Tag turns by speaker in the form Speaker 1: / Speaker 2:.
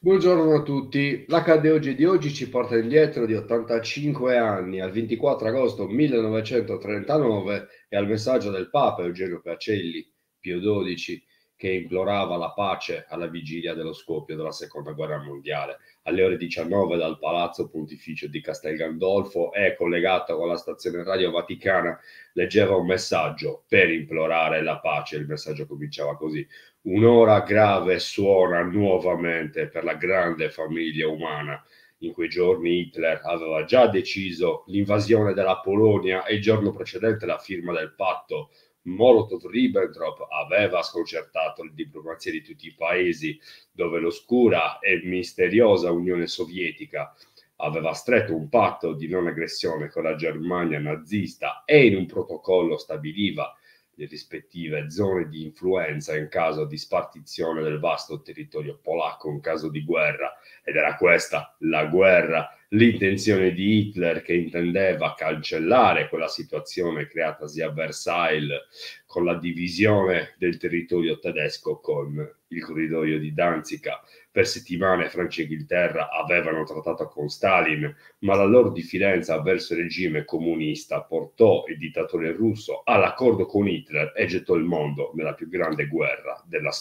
Speaker 1: Buongiorno a tutti. L'HD oggi di oggi ci porta indietro di 85 anni, al 24 agosto 1939 e al messaggio del Papa Eugenio Pacelli, Pio XII, che implorava la pace alla vigilia dello
Speaker 2: scoppio della seconda
Speaker 3: guerra mondiale.
Speaker 2: Alle ore 19 dal Palazzo Pontificio di Castel Gandolfo è collegata con la stazione radio vaticana leggeva un messaggio per implorare la pace. Il messaggio cominciava così. Un'ora grave suona nuovamente per la grande famiglia umana. In quei giorni Hitler aveva già deciso l'invasione della Polonia e il giorno precedente la firma del patto Molotov-Ribbentrop aveva sconcertato le diplomazie di tutti i paesi dove l'oscura e misteriosa Unione Sovietica aveva stretto un patto di non aggressione con la Germania nazista e in un protocollo stabiliva le rispettive zone di influenza in caso di spartizione del vasto territorio polacco in caso di guerra ed era questa la guerra l'intenzione di Hitler che intendeva cancellare quella situazione creatasi a Versailles con la divisione del territorio tedesco con il corridoio di Danzica. Per settimane Francia e Inghilterra avevano trattato con Stalin, ma la loro diffidenza verso il regime comunista portò il dittatore russo all'accordo con Hitler e gettò il mondo nella più grande guerra della storia.